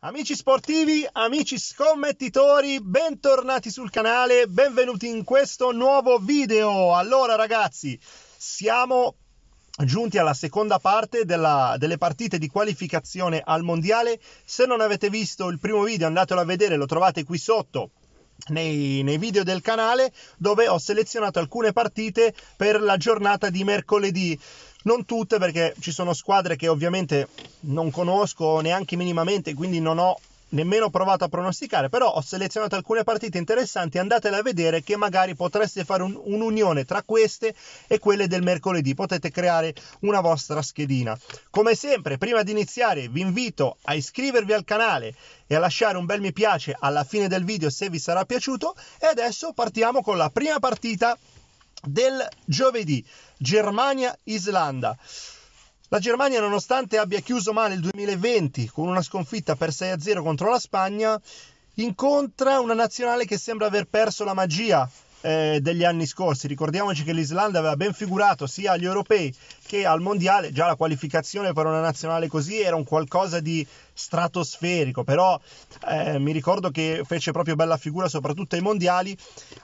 Amici sportivi, amici scommettitori, bentornati sul canale, benvenuti in questo nuovo video. Allora ragazzi, siamo giunti alla seconda parte della, delle partite di qualificazione al mondiale. Se non avete visto il primo video andatelo a vedere, lo trovate qui sotto nei, nei, video del canale dove ho selezionato alcune partite per la giornata di mercoledì non tutte perché ci sono squadre che ovviamente non conosco neanche minimamente, quindi non ho nemmeno provato a pronosticare, però ho selezionato alcune partite interessanti, andatele a vedere che magari potreste fare un, un'unione tra queste e quelle del mercoledì, potete creare una vostra schedina. Come sempre, prima di iniziare vi invito a iscrivervi al canale e a lasciare un bel mi piace alla fine del video se vi sarà piaciuto e adesso partiamo con la prima partita del giovedì, Germania-Islanda. La Germania, nonostante abbia chiuso male il 2020 con una sconfitta per 6-0 contro la Spagna, incontra una nazionale che sembra aver perso la magia eh, degli anni scorsi. Ricordiamoci che l'Islanda aveva ben figurato sia agli europei che al mondiale, già la qualificazione per una nazionale così era un qualcosa di stratosferico, però eh, mi ricordo che fece proprio bella figura soprattutto ai mondiali.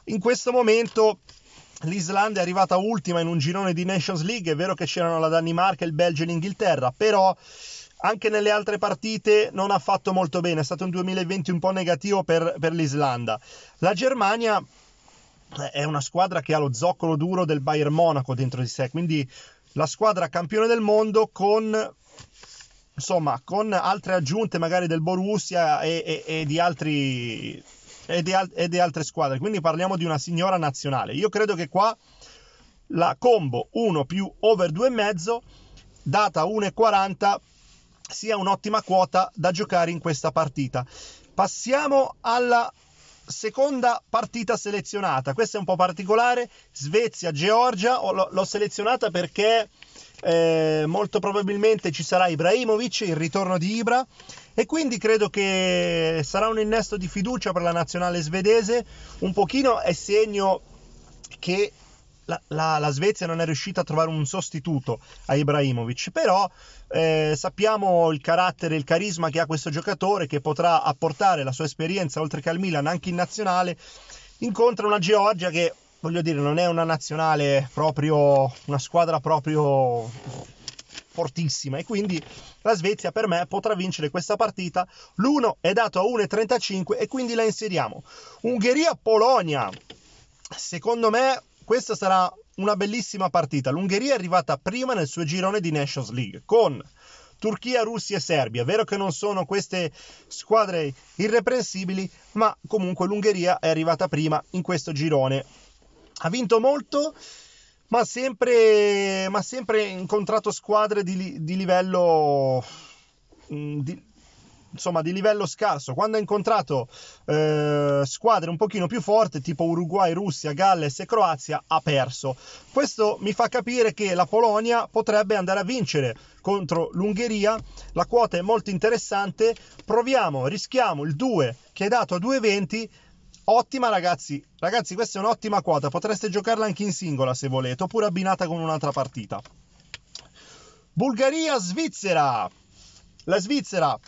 In questo momento l'Islanda è arrivata ultima in un girone di Nations League, è vero che c'erano la Danimarca, il Belgio e l'Inghilterra, però anche nelle altre partite non ha fatto molto bene, è stato un 2020 un po' negativo per, per l'Islanda. La Germania eh, è una squadra che ha lo zoccolo duro del Bayern Monaco dentro di sé, quindi la squadra campione del mondo con insomma con altre aggiunte magari del Borussia e, e, e di altri e di, al- e di altre squadre. Quindi parliamo di una signora nazionale. Io credo che qua la combo 1 più over 2,5 data 1,40 sia un'ottima quota da giocare in questa partita. Passiamo alla seconda partita selezionata. Questa è un po' particolare, Svezia-Georgia, l'ho selezionata perché eh, molto probabilmente ci sarà Ibrahimovic, il ritorno di Ibra e quindi credo che sarà un innesto di fiducia per la nazionale svedese, un pochino è segno che la, la, la, Svezia non è riuscita a trovare un sostituto a Ibrahimovic, però eh, sappiamo il carattere, il carisma che ha questo giocatore che potrà apportare la sua esperienza oltre che al Milan anche in nazionale. Incontra una Georgia che, voglio dire, non è una nazionale proprio, una squadra proprio fortissima e quindi la Svezia per me potrà vincere questa partita. L'1 è dato a 1,35 e quindi la inseriamo. Ungheria-Polonia. Secondo me questa sarà una bellissima partita. L'Ungheria è arrivata prima nel suo girone di Nations League con Turchia, Russia e Serbia. vero che non sono queste squadre irreprensibili, ma comunque l'Ungheria è arrivata prima in questo girone. Ha vinto molto ma sempre, ma sempre incontrato squadre di, di livello... Mm, di, insomma di livello scarso quando ha incontrato eh, squadre un pochino più forti tipo Uruguay, Russia, Galles e Croazia ha perso questo mi fa capire che la Polonia potrebbe andare a vincere contro l'Ungheria la quota è molto interessante proviamo, rischiamo il 2 che è dato a 2,20 Ottima ragazzi, ragazzi questa è un'ottima quota, potreste giocarla anche in singola se volete, oppure abbinata con un'altra partita. Bulgaria-Svizzera. La Svizzera,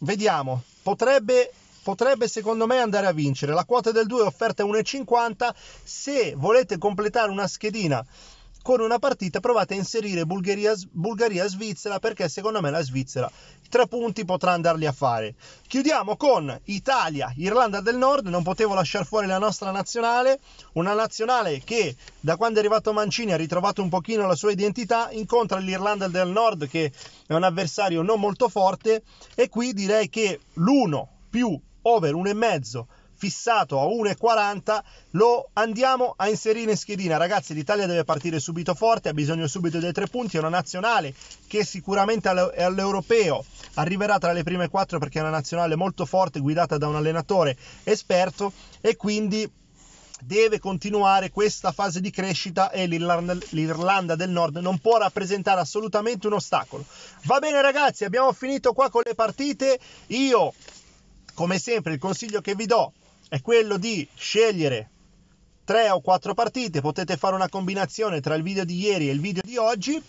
vediamo, potrebbe potrebbe secondo me andare a vincere. La quota del 2 è offerta 1,50. Se volete completare una schedina con una partita provate a inserire Bulgaria-Svizzera perché secondo me la Svizzera tre punti potrà andarli a fare. Chiudiamo con Italia, Irlanda del Nord, non potevo lasciare fuori la nostra nazionale, una nazionale che da quando è arrivato Mancini ha ritrovato un pochino la sua identità, incontra l'Irlanda del Nord che è un avversario non molto forte e qui direi che l'uno più over e mezzo fissato a 1,40 lo andiamo a inserire in schedina ragazzi l'Italia deve partire subito forte ha bisogno subito dei tre punti è una nazionale che sicuramente all'europeo arriverà tra le prime quattro perché è una nazionale molto forte guidata da un allenatore esperto e quindi deve continuare questa fase di crescita e l'Irlanda, del Nord non può rappresentare assolutamente un ostacolo. Va bene ragazzi, abbiamo finito qua con le partite. Io, come sempre, il consiglio che vi do è quello di scegliere tre o quattro partite, potete fare una combinazione tra il video di ieri e il video di oggi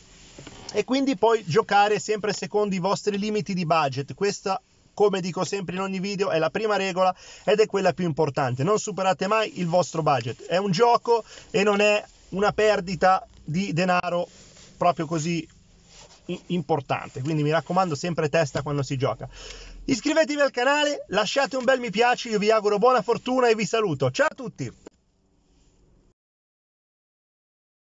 e quindi poi giocare sempre secondo i vostri limiti di budget. Questa come dico sempre in ogni video, è la prima regola ed è quella più importante. Non superate mai il vostro budget. È un gioco e non è una perdita di denaro proprio così importante. Quindi mi raccomando sempre testa quando si gioca. Iscrivetevi al canale, lasciate un bel mi piace, io vi auguro buona fortuna e vi saluto. Ciao a tutti!